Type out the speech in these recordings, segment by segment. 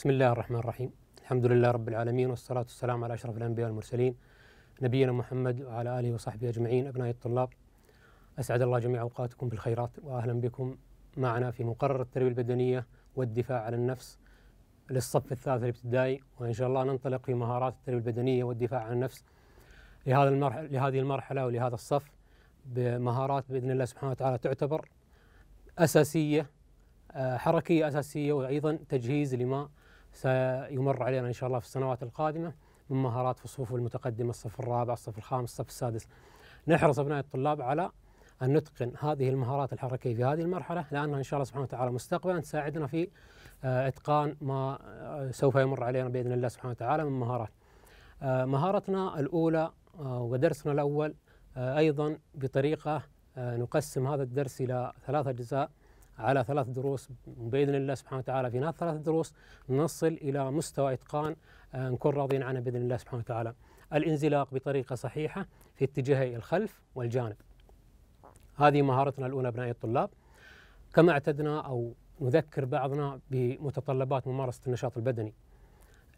بسم الله الرحمن الرحيم الحمد لله رب العالمين والصلاة والسلام على أشرف الأنبياء والمرسلين نبينا محمد وعلى آله وصحبه أجمعين أبناء الطلاب أسعد الله جميع أوقاتكم بالخيرات وأهلا بكم معنا في مقرر التربية البدنية والدفاع عن النفس للصف الثالث الابتدائي وإن شاء الله ننطلق في مهارات التربية البدنية والدفاع عن النفس لهذا المرحلة لهذه المرحلة ولهذا الصف بمهارات بإذن الله سبحانه وتعالى تعتبر أساسية آه، حركية أساسية وأيضا تجهيز لما سيمر علينا إن شاء الله في السنوات القادمة من مهارات في الصفوف المتقدمة الصف الرابع الصف الخامس الصف السادس نحرص أبناء الطلاب على أن نتقن هذه المهارات الحركية في هذه المرحلة لأنها إن شاء الله سبحانه وتعالى مستقبلا تساعدنا في آه، إتقان ما آه، سوف يمر علينا بإذن الله سبحانه وتعالى من مهارات آه، مهارتنا الأولى ودرسنا الأول أيضا بطريقة نقسم هذا الدرس إلى ثلاثة أجزاء على ثلاث دروس باذن الله سبحانه وتعالى في نهايه ثلاث دروس نصل الى مستوى اتقان آه، نكون راضين عنه باذن الله سبحانه وتعالى. الانزلاق بطريقه صحيحه في اتجاهي الخلف والجانب. هذه مهارتنا الاولى ابنائي الطلاب. كما اعتدنا او نذكر بعضنا بمتطلبات ممارسه النشاط البدني.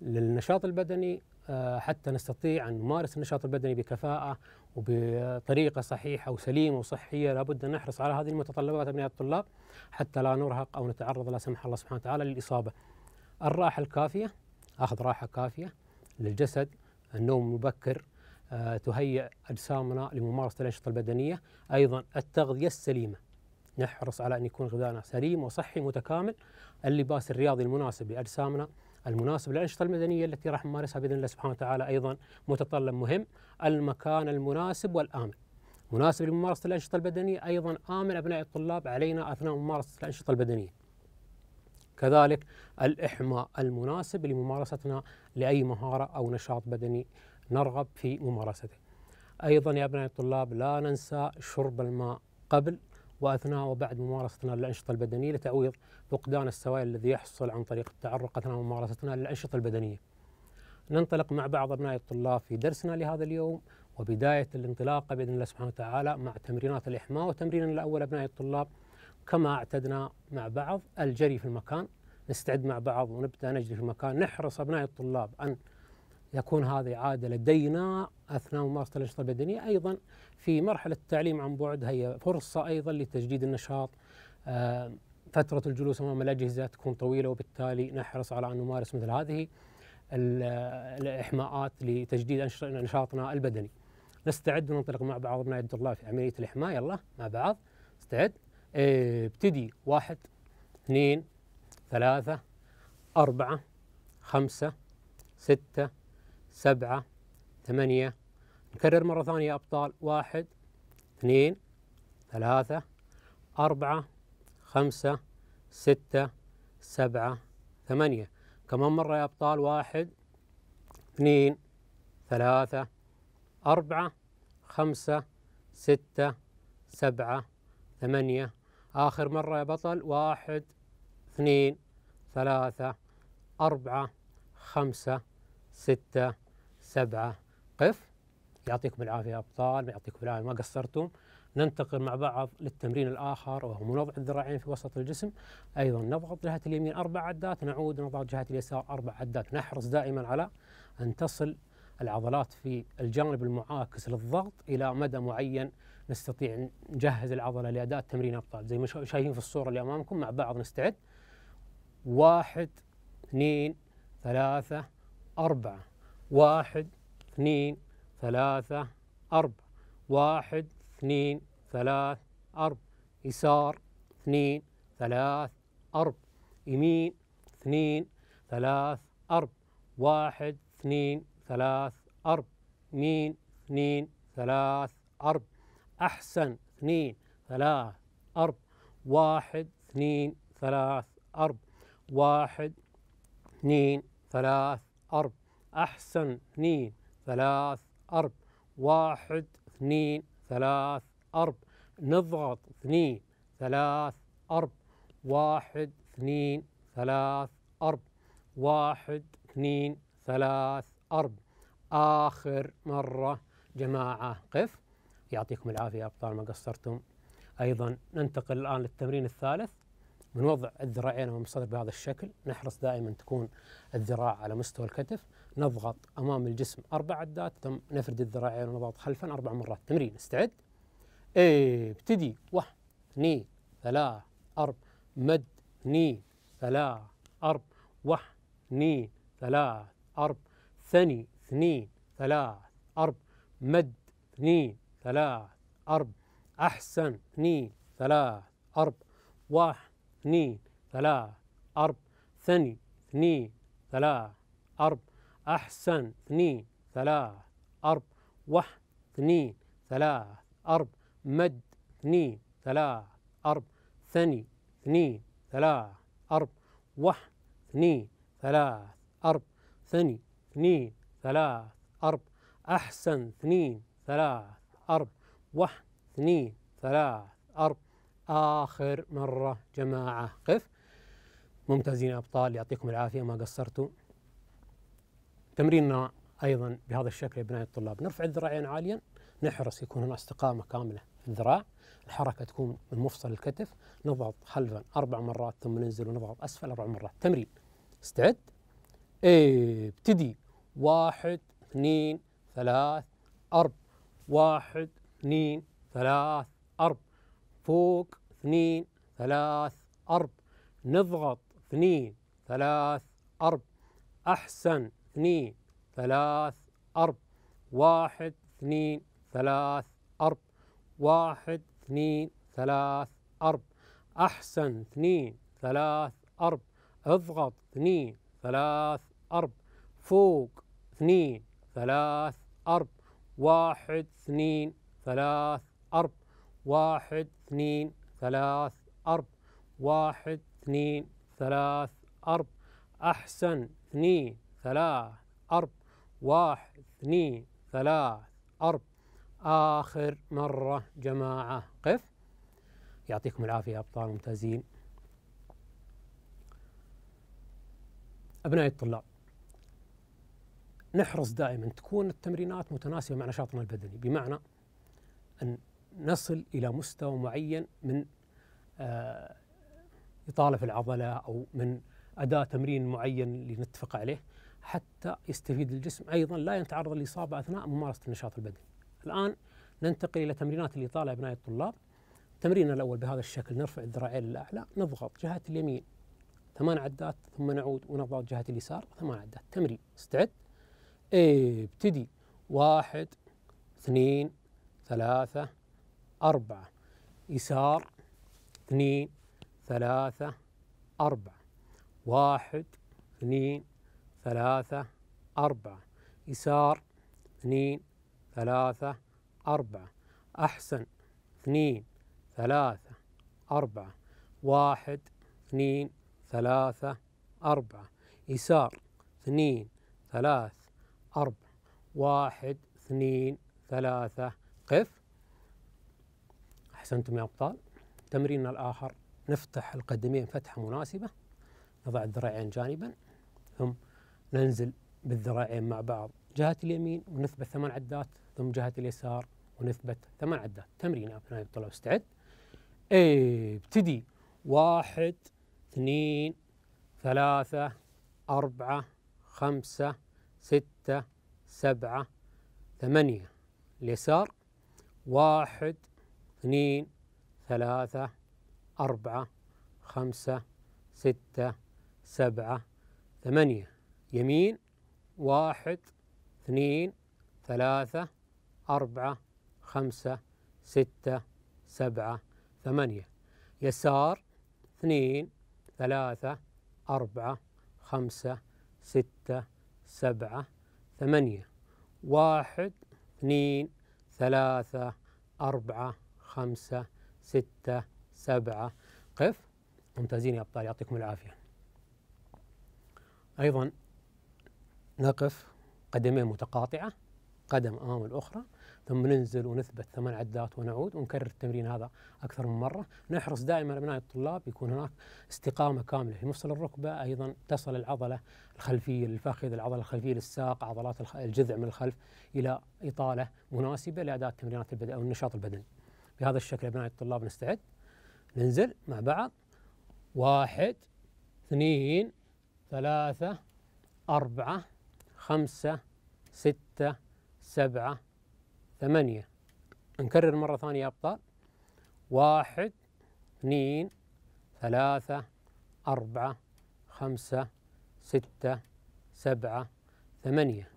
للنشاط البدني آه، حتى نستطيع أن نمارس النشاط البدني بكفاءة وبطريقة صحيحة وسليمة وصحية لابد أن نحرص على هذه المتطلبات أبناء الطلاب حتى لا نرهق أو نتعرض لا سمح الله سبحانه وتعالى للإصابة الراحة الكافية أخذ راحة كافية للجسد النوم مبكر آه، تهيئ أجسامنا لممارسة الأنشطة البدنية أيضا التغذية السليمة نحرص على أن يكون غذائنا سليم وصحي متكامل اللباس الرياضي المناسب لأجسامنا المناسب للأنشطة المدنية التي راح نمارسها بإذن الله سبحانه وتعالى أيضا متطلب مهم المكان المناسب والآمن مناسب لممارسة الأنشطة البدنية أيضا آمن أبناء الطلاب علينا أثناء ممارسة الأنشطة البدنية كذلك الإحماء المناسب لممارستنا لأي مهارة أو نشاط بدني نرغب في ممارسته أيضا يا أبناء الطلاب لا ننسى شرب الماء قبل واثناء وبعد ممارستنا للانشطه البدنيه لتعويض فقدان السوائل الذي يحصل عن طريق التعرق اثناء ممارستنا للانشطه البدنيه. ننطلق مع بعض ابناء الطلاب في درسنا لهذا اليوم وبدايه الانطلاقه باذن الله سبحانه وتعالى مع تمرينات الاحماء وتمريننا الاول ابناء الطلاب كما اعتدنا مع بعض الجري في المكان نستعد مع بعض ونبدا نجري في المكان نحرص ابناء الطلاب ان يكون هذه عادة لدينا أثناء ممارسة الأنشطة البدنية أيضا في مرحلة التعليم عن بعد هي فرصة أيضا لتجديد النشاط آه، فترة الجلوس أمام الأجهزة تكون طويلة وبالتالي نحرص على أن نمارس مثل هذه آه، الإحماءات لتجديد نشاطنا البدني نستعد وننطلق مع بعضنا يد الله في عملية الإحماء يلا مع بعض استعد ابتدي واحد اثنين ثلاثة أربعة خمسة ستة سبعة ثمانية نكرر مرة ثانية يا أبطال واحد اثنين ثلاثة أربعة خمسة ستة سبعة ثمانية كمان مرة يا أبطال واحد اثنين ثلاثة أربعة خمسة ستة سبعة ثمانية آخر مرة يا بطل واحد اثنين ثلاثة أربعة خمسة ستة سبعة قف يعطيكم العافية أبطال يعطيكم العافية ما قصرتم ننتقل مع بعض للتمرين الآخر وهو منوضع الذراعين في وسط الجسم أيضا نضغط جهة اليمين أربع عدات نعود نضغط جهة اليسار أربع عدات نحرص دائما على أن تصل العضلات في الجانب المعاكس للضغط إلى مدى معين نستطيع نجهز العضلة لأداء تمرين أبطال زي ما شايفين في الصورة اللي أمامكم مع بعض نستعد واحد اثنين ثلاثة أربعة واحد اثنين ثلاثة أربعة واحد اثنين ثلاث أربعة يسار اثنين ثلاث أربعة يمين اثنين ثلاث أربعة واحد اثنين ثلاث أربعة يمين اثنين ثلاث أربعة أحسن اثنين ثلاث أربعة واحد اثنين ثلاث أربعة واحد اثنين ثلاث أربعة أحسن اثنين ثلاث أرب واحد اثنين ثلاث أرب نضغط اثنين ثلاث أرب واحد اثنين ثلاث أرب واحد اثنين ثلاث أرب آخر مرة جماعة قف يعطيكم العافية أبطال ما قصرتم أيضا ننتقل الآن للتمرين الثالث من وضع الذراعين أمام الصدر بهذا الشكل نحرص دائما تكون الذراع على مستوى الكتف نضغط امام الجسم اربع عدات ثم نفرد الذراعين ونضغط خلفا اربع مرات تمرين استعد ابتدي واحد اثنين ثلاث ارب مد اثنين ثلاث ارب واحد اثنين ثلاث ارب ثني اثنين ثلاث ارب مد اثنين ثلاث ارب احسن اثنين ثلاث ارب واحد اثنين ثلاث ارب ثني اثنين ثلاث ارب أحسن اثنين ثلاث أرب واحد اثنين ثلاث أرب مد اثنين ثلاث أرب ثني اثنين ثلاث أرب واحد اثنين ثلاث أرب ثني اثنين ثلاث أرب أحسن اثنين ثلاث أرب واحد اثنين ثلاث أرب آخر مرة جماعة قف ممتازين أبطال يعطيكم العافية ما قصرتوا تمريننا ايضا بهذا الشكل يا بناء الطلاب نرفع الذراعين عاليا نحرص يكون هنا استقامه كامله في الذراع الحركه تكون من مفصل الكتف نضغط خلفا اربع مرات ثم ننزل ونضغط اسفل اربع مرات تمرين استعد ابتدي واحد اثنين ثلاث أرب واحد اثنين ثلاث أرب فوق اثنين ثلاث أرب نضغط اثنين ثلاث أرب أحسن اثنين ثلاث أرب واحد اثنين ثلاث أرب واحد اثنين ثلاث أرب أحسن اثنين ثلاث أرب اضغط اثنين ثلاث أرب فوق اثنين ثلاث أرب واحد اثنين ثلاث أرب واحد اثنين ثلاث أرب واحد اثنين ثلاث أرب أحسن اثنين ثلاث أرب واحد اثنين ثلاث أرب آخر مرة جماعة قف يعطيكم العافية أبطال ممتازين أبنائي الطلاب نحرص دائما تكون التمرينات متناسبة مع نشاطنا البدني بمعنى أن نصل إلى مستوى معين من آه، إطالة في العضلة أو من أداء تمرين معين لنتفق عليه حتى يستفيد الجسم أيضا لا يتعرض للإصابة أثناء ممارسة النشاط البدني الآن ننتقل إلى تمرينات الإطالة يا أبناء الطلاب التمرين الأول بهذا الشكل نرفع الذراعين للأعلى نضغط جهة اليمين ثمان عدات ثم نعود ونضغط جهة اليسار ثمان عدات تمرين استعد ابتدي واحد اثنين ثلاثة أربعة يسار اثنين ثلاثة أربعة واحد اثنين ثلاثة أربعة يسار اثنين ثلاثة أربعة أحسن اثنين ثلاثة أربعة واحد اثنين ثلاثة أربعة يسار اثنين ثلاث أربعة واحد اثنين ثلاثة قف أحسنتم يا أبطال تمريننا الآخر نفتح القدمين فتحة مناسبة نضع الذراعين جانبا ثم ننزل بالذراعين مع بعض جهة اليمين ونثبت ثمان عدات ثم جهة اليسار ونثبت ثمان عدات تمرين أبنائي الطلاب استعد ابتدي واحد اثنين ثلاثة أربعة خمسة ستة سبعة ثمانية اليسار واحد اثنين ثلاثة أربعة خمسة ستة سبعة ثمانية يمين واحد اثنين ثلاثة أربعة خمسة ستة سبعة ثمانية يسار اثنين ثلاثة أربعة خمسة ستة سبعة ثمانية واحد اثنين ثلاثة أربعة خمسة ستة سبعة قف ممتازين يا أبطال يعطيكم العافية أيضا نقف قدمين متقاطعة قدم أمام الأخرى ثم ننزل ونثبت ثمان عدات ونعود ونكرر التمرين هذا أكثر من مرة نحرص دائما أبناء الطلاب يكون هناك استقامة كاملة في مفصل الركبة أيضا تصل العضلة الخلفية للفخذ العضلة الخلفية للساق عضلات الجذع من الخلف إلى إطالة مناسبة لأداء التمرينات البدنية أو النشاط البدني بهذا الشكل أبناء الطلاب نستعد ننزل مع بعض واحد اثنين ثلاثة أربعة خمسة ستة سبعة ثمانية نكرر مرة ثانية يا أبطال واحد اثنين ثلاثة أربعة خمسة ستة سبعة ثمانية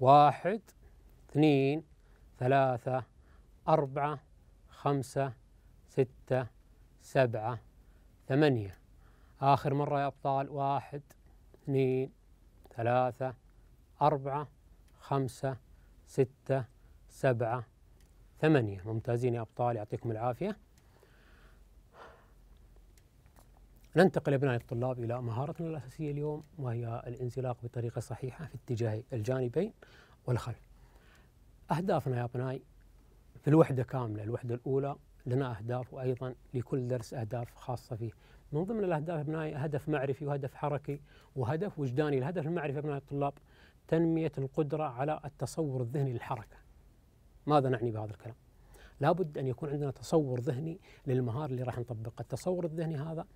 واحد اثنين ثلاثة أربعة خمسة ستة سبعة ثمانية آخر مرة يا أبطال واحد اثنين ثلاثة أربعة خمسة ستة سبعة ثمانية ممتازين يا أبطال يعطيكم العافية ننتقل أبنائي الطلاب إلى مهارتنا الأساسية اليوم وهي الانزلاق بطريقة صحيحة في اتجاه الجانبين والخلف أهدافنا يا أبنائي في الوحدة كاملة الوحدة الأولى لنا أهداف وأيضا لكل درس أهداف خاصة فيه من ضمن الأهداف أبنائي هدف معرفي وهدف حركي وهدف وجداني الهدف المعرفي أبنائي الطلاب تنمية القدرة على التصور الذهني للحركة ماذا نعني بهذا الكلام؟ لابد أن يكون عندنا تصور ذهني للمهارة اللي راح نطبقها التصور الذهني هذا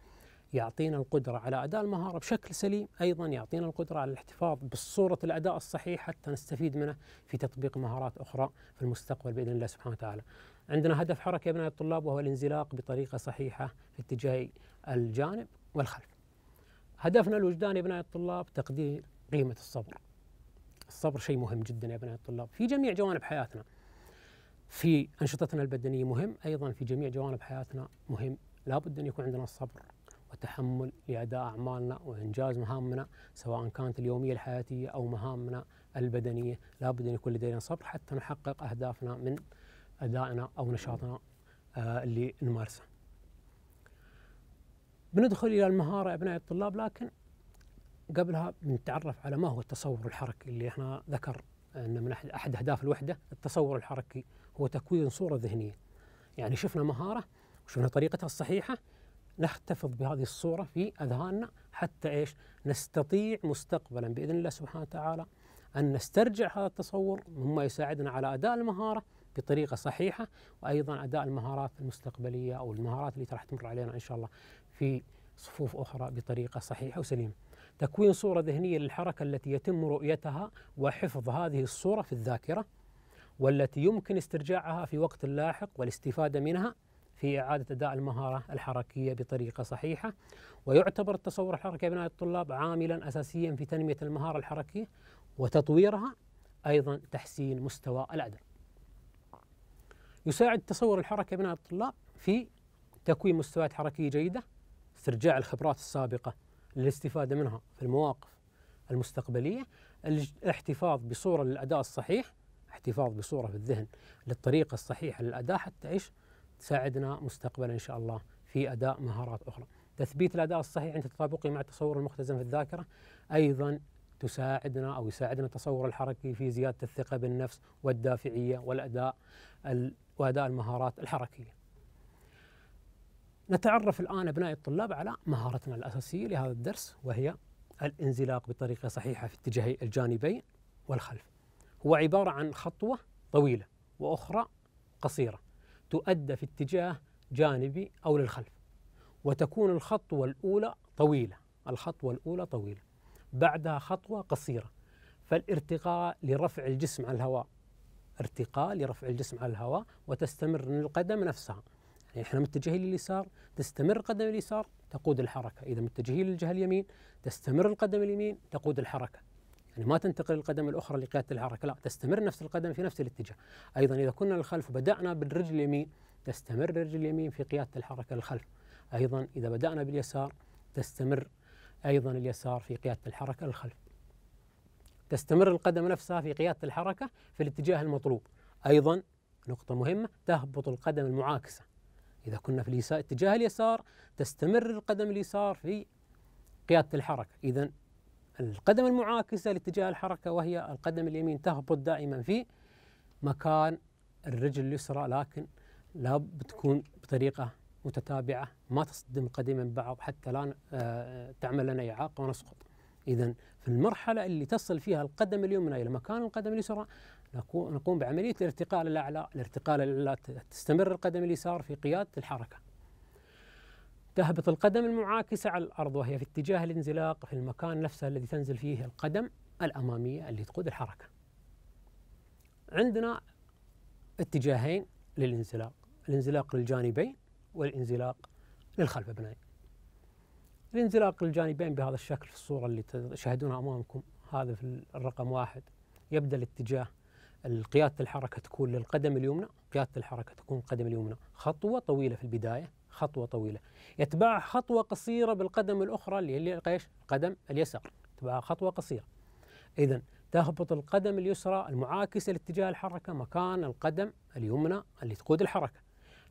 يعطينا القدرة على أداء المهارة بشكل سليم أيضا يعطينا القدرة على الاحتفاظ بصورة الأداء الصحيح حتى نستفيد منه في تطبيق مهارات أخرى في المستقبل بإذن الله سبحانه وتعالى عندنا هدف حركة يا أبناء الطلاب وهو الانزلاق بطريقة صحيحة في اتجاه الجانب والخلف هدفنا الوجداني يا أبناء الطلاب تقدير قيمة الصبر الصبر شيء مهم جدا يا بنات الطلاب في جميع جوانب حياتنا في أنشطتنا البدنية مهم أيضا في جميع جوانب حياتنا مهم لابد أن يكون عندنا الصبر وتحمل لأداء أعمالنا وإنجاز مهامنا سواء كانت اليومية الحياتية أو مهامنا البدنية لابد أن يكون لدينا صبر حتى نحقق أهدافنا من أدائنا أو نشاطنا آه، اللي نمارسه بندخل إلى المهارة أبناء الطلاب لكن قبلها بنتعرف على ما هو التصور الحركي اللي احنا ذكر ان من احد اهداف الوحده التصور الحركي هو تكوين صوره ذهنيه. يعني شفنا مهاره وشفنا طريقتها الصحيحه نحتفظ بهذه الصوره في اذهاننا حتى ايش؟ نستطيع مستقبلا باذن الله سبحانه وتعالى ان نسترجع هذا التصور مما يساعدنا على اداء المهاره بطريقه صحيحه وايضا اداء المهارات المستقبليه او المهارات اللي راح تمر علينا ان شاء الله في صفوف اخرى بطريقه صحيحه وسليمه. تكوين صورة ذهنية للحركة التي يتم رؤيتها وحفظ هذه الصورة في الذاكرة والتي يمكن استرجاعها في وقت لاحق والاستفادة منها في إعادة أداء المهارة الحركية بطريقة صحيحة ويعتبر التصور الحركي بناء الطلاب عاملا أساسيا في تنمية المهارة الحركية وتطويرها أيضا تحسين مستوى الأداء يساعد تصور الحركة بناء الطلاب في تكوين مستويات حركية جيدة استرجاع الخبرات السابقة للاستفادة منها في المواقف المستقبلية الاحتفاظ بصورة للأداء الصحيح احتفاظ بصورة في الذهن للطريقة الصحيحة للأداء حتى إيش تساعدنا مستقبلا إن شاء الله في أداء مهارات أخرى تثبيت الأداء الصحيح عند تطابقه مع التصور المختزن في الذاكرة أيضا تساعدنا أو يساعدنا التصور الحركي في زيادة الثقة بالنفس والدافعية والأداء وأداء المهارات الحركية نتعرف الآن أبناء الطلاب على مهارتنا الأساسية لهذا الدرس وهي الانزلاق بطريقة صحيحة في اتجاهي الجانبين والخلف هو عبارة عن خطوة طويلة وأخرى قصيرة تؤدى في اتجاه جانبي أو للخلف وتكون الخطوة الأولى طويلة الخطوة الأولى طويلة بعدها خطوة قصيرة فالارتقاء لرفع الجسم على الهواء ارتقاء لرفع الجسم على الهواء وتستمر القدم نفسها يعني احنا متجهين لليسار تستمر قدم اليسار تقود الحركه، اذا متجهين للجهه اليمين تستمر القدم اليمين تقود الحركه. يعني ما تنتقل القدم الاخرى لقياده الحركه، لا تستمر نفس القدم في نفس الاتجاه. ايضا اذا كنا للخلف وبدانا بالرجل اليمين تستمر الرجل اليمين في قياده الحركه للخلف. ايضا اذا بدانا باليسار تستمر ايضا اليسار في قياده الحركه للخلف. تستمر القدم نفسها في قياده الحركه في الاتجاه المطلوب. ايضا نقطه مهمه تهبط القدم المعاكسه. إذا كنا في اليسار اتجاه اليسار تستمر القدم اليسار في قيادة الحركة إذا القدم المعاكسة لاتجاه الحركة وهي القدم اليمين تهبط دائما في مكان الرجل اليسرى لكن لا بتكون بطريقة متتابعة ما تصدم قدمين بعض حتى لا آه، تعمل لنا إعاقة ونسقط إذا في المرحلة اللي تصل فيها القدم اليمنى إلى مكان القدم اليسرى نقوم بعملية الارتقاء للأعلى الارتقاء للأعلى تستمر القدم اليسار في قيادة الحركة تهبط القدم المعاكسة على الأرض وهي في اتجاه الانزلاق في المكان نفسه الذي تنزل فيه القدم الأمامية اللي تقود الحركة عندنا اتجاهين للانزلاق الانزلاق للجانبين والانزلاق للخلف ابنائي. الانزلاق للجانبين بهذا الشكل في الصورة اللي تشاهدونها أمامكم هذا في الرقم واحد يبدأ الاتجاه قيادة الحركة تكون للقدم اليمنى قيادة الحركة تكون قدم اليمنى خطوة طويلة في البداية خطوة طويلة يتبع خطوة قصيرة بالقدم الأخرى اللي هي ايش؟ القدم اليسار يتبعها خطوة قصيرة إذا تهبط القدم اليسرى المعاكسة لاتجاه الحركة مكان القدم اليمنى اللي تقود الحركة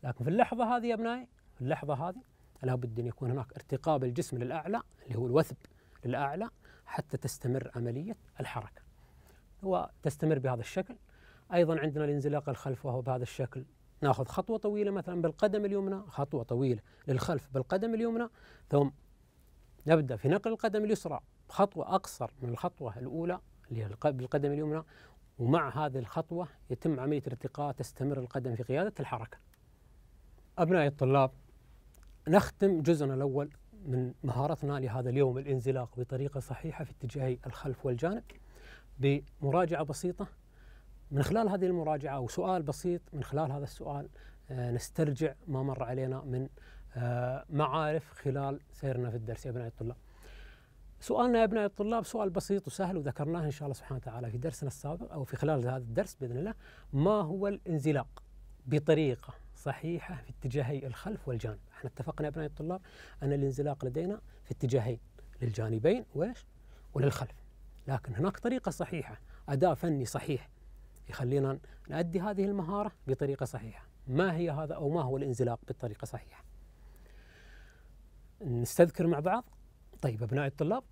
لكن في اللحظة هذه يا أبنائي في اللحظة هذه لابد أن يكون هناك ارتقاء بالجسم للأعلى اللي هو الوثب للأعلى حتى تستمر عملية الحركة وتستمر بهذا الشكل ايضا عندنا الانزلاق الخلف وهو بهذا الشكل ناخذ خطوه طويله مثلا بالقدم اليمنى خطوه طويله للخلف بالقدم اليمنى ثم نبدا في نقل القدم اليسرى خطوه اقصر من الخطوه الاولى اللي هي بالقدم اليمنى ومع هذه الخطوه يتم عمليه ارتقاء تستمر القدم في قياده الحركه. ابنائي الطلاب نختم جزءنا الاول من مهارتنا لهذا اليوم الانزلاق بطريقه صحيحه في اتجاهي الخلف والجانب بمراجعه بسيطه من خلال هذه المراجعه او سؤال بسيط من خلال هذا السؤال آه، نسترجع ما مر علينا من آه، معارف خلال سيرنا في الدرس يا ابناء الطلاب. سؤالنا يا ابناء الطلاب سؤال بسيط وسهل وذكرناه ان شاء الله سبحانه وتعالى في درسنا السابق او في خلال هذا الدرس باذن الله ما هو الانزلاق بطريقه صحيحه في اتجاهي الخلف والجانب. احنا اتفقنا يا ابناء الطلاب ان الانزلاق لدينا في اتجاهين للجانبين وايش؟ وللخلف. لكن هناك طريقة صحيحة أداء فني صحيح يخلينا نأدي هذه المهارة بطريقة صحيحة ما هي هذا أو ما هو الانزلاق بالطريقة الصحيحة نستذكر مع بعض طيب أبناء الطلاب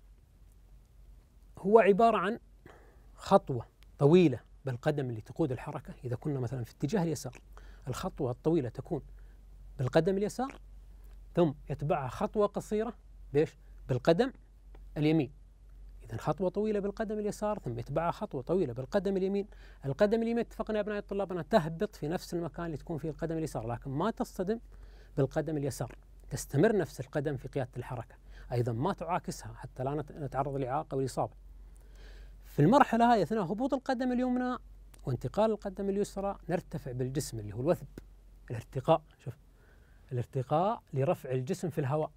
هو عبارة عن خطوة طويلة بالقدم اللي تقود الحركة إذا كنا مثلا في اتجاه اليسار الخطوة الطويلة تكون بالقدم اليسار ثم يتبعها خطوة قصيرة بإيش؟ بالقدم اليمين إذا خطوة طويلة بالقدم اليسار ثم يتبعها خطوة طويلة بالقدم اليمين القدم اليمين اتفقنا يا أبنائي الطلاب أنها تهبط في نفس المكان اللي تكون فيه القدم اليسار لكن ما تصطدم بالقدم اليسار تستمر نفس القدم في قيادة الحركة أيضا ما تعاكسها حتى لا نتعرض للإعاقة والإصابة في المرحلة هذه أثناء هبوط القدم اليمنى وانتقال القدم اليسرى نرتفع بالجسم اللي هو الوثب الارتقاء شوف الارتقاء لرفع الجسم في الهواء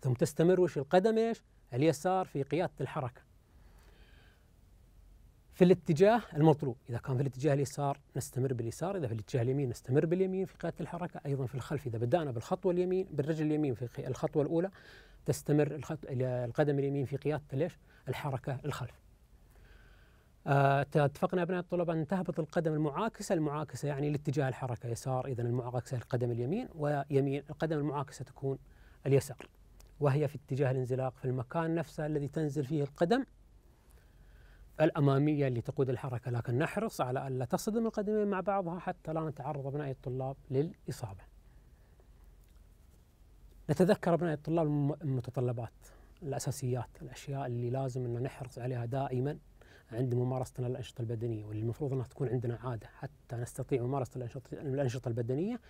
ثم تستمر وش القدم ايش؟ اليسار في قيادة الحركة في الاتجاه المطلوب إذا كان في الاتجاه اليسار نستمر باليسار إذا في الاتجاه اليمين نستمر باليمين في قيادة الحركة أيضا في الخلف إذا بدأنا بالخطوة اليمين بالرجل اليمين في الخطوة الأولى تستمر القدم اليمين في قيادة ليش الحركة الخلف آه اتفقنا ابناء الطلاب ان تهبط القدم المعاكسه، المعاكسه يعني لاتجاه الحركه يسار اذا المعاكسه القدم اليمين ويمين القدم المعاكسه تكون اليسار. وهي في اتجاه الانزلاق في المكان نفسه الذي تنزل فيه القدم الأمامية اللي تقود الحركة لكن نحرص على ألا تصدم القدمين مع بعضها حتى لا نتعرض أبناء الطلاب للإصابة نتذكر أبناء الطلاب المتطلبات الأساسيات الأشياء اللي لازم أن نحرص عليها دائما عند ممارستنا للأنشطة البدنية واللي المفروض أنها تكون عندنا عادة حتى نستطيع ممارسة الأنشطة البدنية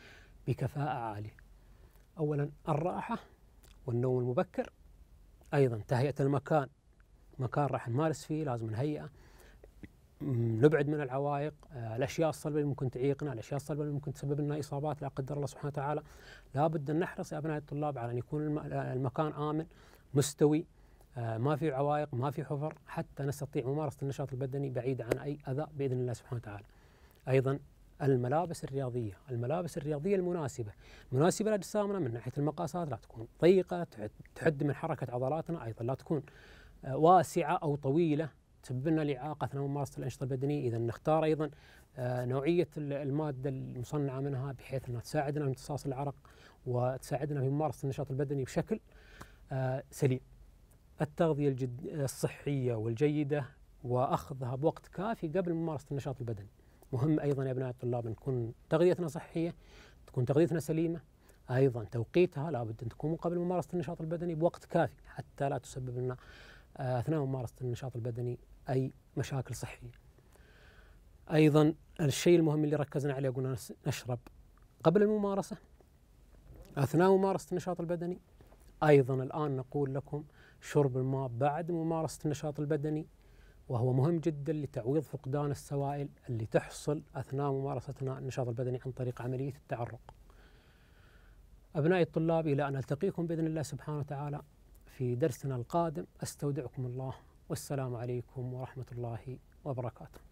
بكفاءة عالية أولا الراحة والنوم المبكر أيضا تهيئة المكان مكان راح نمارس فيه لازم نهيئه نبعد من العوائق آه، الاشياء الصلبه اللي ممكن تعيقنا الاشياء الصلبه اللي ممكن تسبب لنا اصابات لا قدر الله سبحانه وتعالى لابد ان نحرص يا ابناء الطلاب على ان يكون آه، المكان امن مستوي آه، ما في عوائق ما في حفر حتى نستطيع ممارسه النشاط البدني بعيد عن اي اذى باذن الله سبحانه وتعالى ايضا الملابس الرياضية الملابس الرياضية المناسبة مناسبة لأجسامنا من ناحية المقاسات لا تكون ضيقة تحد من حركة عضلاتنا أيضا لا تكون آه، واسعة أو طويلة تسبب لنا الإعاقة أثناء ممارسة الأنشطة البدنية إذا نختار أيضا آه، نوعية المادة المصنعة منها بحيث أنها تساعدنا في امتصاص العرق وتساعدنا في ممارسة النشاط البدني بشكل آه، سليم التغذية الصحية والجيدة وأخذها بوقت كافي قبل ممارسة النشاط البدني مهم ايضا يا ابناء الطلاب ان تكون تغذيتنا صحيه تكون تغذيتنا سليمه ايضا توقيتها لابد ان تكون قبل ممارسه النشاط البدني بوقت كافي حتى لا تسبب لنا آه، اثناء ممارسه النشاط البدني اي مشاكل صحيه. ايضا الشيء المهم اللي ركزنا عليه قلنا نشرب قبل الممارسه اثناء ممارسه النشاط البدني ايضا الان نقول لكم شرب الماء بعد ممارسه النشاط البدني وهو مهم جدا لتعويض فقدان السوائل اللي تحصل أثناء ممارستنا النشاط البدني عن طريق عملية التعرق أبنائي الطلاب إلى أن ألتقيكم بإذن الله سبحانه وتعالى في درسنا القادم أستودعكم الله والسلام عليكم ورحمة الله وبركاته